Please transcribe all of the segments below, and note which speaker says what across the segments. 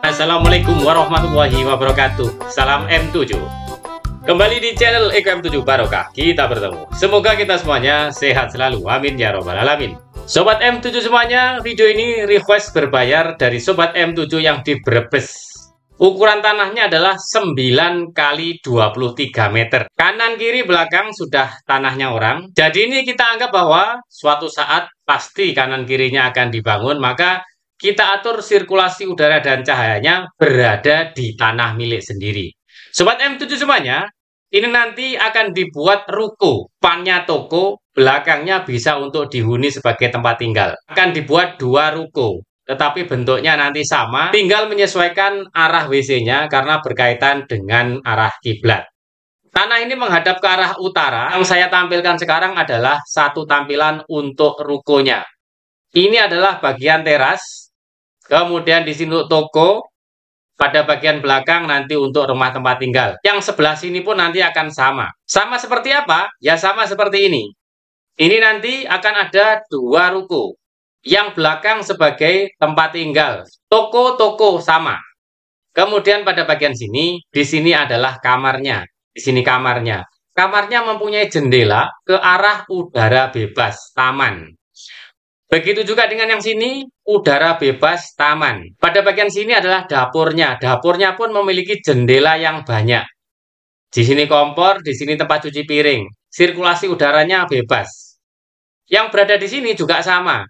Speaker 1: Assalamualaikum warahmatullahi wabarakatuh. Salam M7. Kembali di channel Eko 7 Barokah kita bertemu. Semoga kita semuanya sehat selalu. Amin ya robbal alamin. Sobat M7 semuanya, video ini request berbayar dari sobat M7 yang di Brebes. Ukuran tanahnya adalah 9 kali 23 meter. Kanan kiri belakang sudah tanahnya orang. Jadi ini kita anggap bahwa suatu saat pasti kanan kirinya akan dibangun, maka kita atur sirkulasi udara dan cahayanya berada di tanah milik sendiri. Sobat M7 semuanya, ini nanti akan dibuat ruko, pannya toko, belakangnya bisa untuk dihuni sebagai tempat tinggal. Akan dibuat dua ruko, tetapi bentuknya nanti sama, tinggal menyesuaikan arah WC-nya karena berkaitan dengan arah kiblat. Tanah ini menghadap ke arah utara. Yang saya tampilkan sekarang adalah satu tampilan untuk rukonya. Ini adalah bagian teras Kemudian di sini untuk toko, pada bagian belakang nanti untuk rumah tempat tinggal. Yang sebelah sini pun nanti akan sama. Sama seperti apa? Ya sama seperti ini. Ini nanti akan ada dua ruko. Yang belakang sebagai tempat tinggal. Toko-toko sama. Kemudian pada bagian sini, di sini adalah kamarnya. Di sini kamarnya. Kamarnya mempunyai jendela ke arah udara bebas, taman. Begitu juga dengan yang sini, udara bebas taman. Pada bagian sini adalah dapurnya. Dapurnya pun memiliki jendela yang banyak. Di sini kompor, di sini tempat cuci piring. Sirkulasi udaranya bebas. Yang berada di sini juga sama.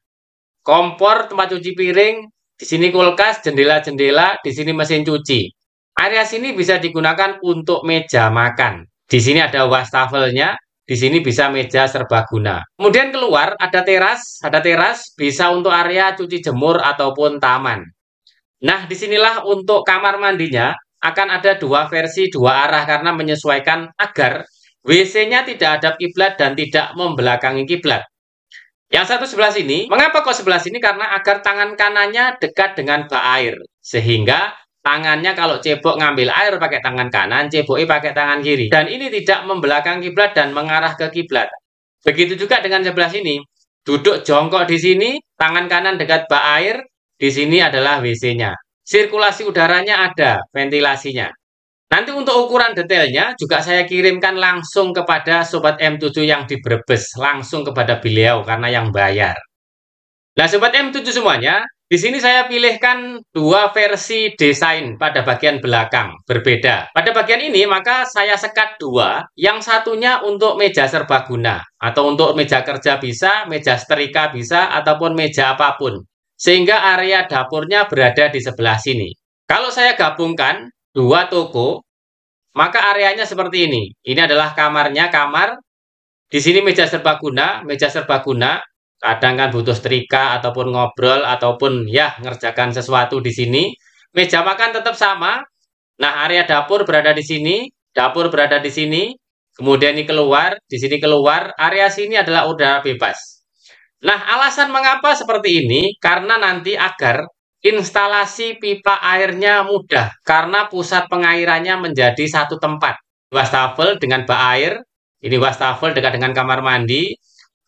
Speaker 1: Kompor, tempat cuci piring, di sini kulkas, jendela-jendela, di sini mesin cuci. Area sini bisa digunakan untuk meja makan. Di sini ada wastafelnya, di sini bisa meja serbaguna. Kemudian keluar ada teras, ada teras bisa untuk area cuci jemur ataupun taman. Nah, disinilah untuk kamar mandinya akan ada dua versi dua arah karena menyesuaikan agar WC-nya tidak ada kiblat dan tidak membelakangi kiblat. Yang satu sebelah sini, mengapa kok sebelah sini? Karena agar tangan kanannya dekat dengan bak air, sehingga tangannya kalau cebok ngambil air pakai tangan kanan, ceboknya pakai tangan kiri. Dan ini tidak membelakang kiblat dan mengarah ke kiblat. Begitu juga dengan sebelah sini. Duduk jongkok di sini, tangan kanan dekat bak air, di sini adalah WC-nya. Sirkulasi udaranya ada, ventilasinya. Nanti untuk ukuran detailnya juga saya kirimkan langsung kepada Sobat M7 yang di Brebes, langsung kepada beliau karena yang bayar. Nah Sobat M7 semuanya, di sini saya pilihkan dua versi desain pada bagian belakang, berbeda. Pada bagian ini maka saya sekat dua, yang satunya untuk meja serbaguna, atau untuk meja kerja bisa, meja setrika bisa, ataupun meja apapun. Sehingga area dapurnya berada di sebelah sini. Kalau saya gabungkan dua toko, maka areanya seperti ini. Ini adalah kamarnya, kamar. Di sini meja serbaguna, meja serbaguna, kadang kan butuh setrika ataupun ngobrol ataupun ya ngerjakan sesuatu di sini. Meja makan tetap sama. Nah, area dapur berada di sini, dapur berada di sini, kemudian ini keluar, di sini keluar, area sini adalah udara bebas. Nah, alasan mengapa seperti ini karena nanti agar instalasi pipa airnya mudah karena pusat pengairannya menjadi satu tempat. Wastafel dengan bak air, ini wastafel dekat dengan kamar mandi,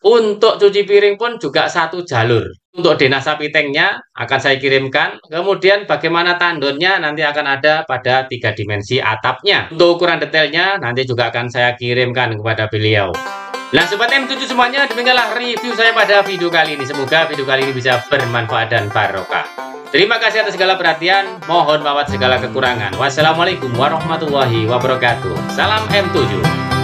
Speaker 1: untuk cuci piring pun juga satu jalur. Untuk denasa pitengnya akan saya kirimkan. Kemudian bagaimana tandonnya nanti akan ada pada tiga dimensi atapnya. Untuk ukuran detailnya nanti juga akan saya kirimkan kepada beliau. Nah Sobat M7 semuanya demikianlah review saya pada video kali ini. Semoga video kali ini bisa bermanfaat dan barokah. Terima kasih atas segala perhatian. Mohon maaf segala kekurangan. Wassalamualaikum warahmatullahi wabarakatuh. Salam M7.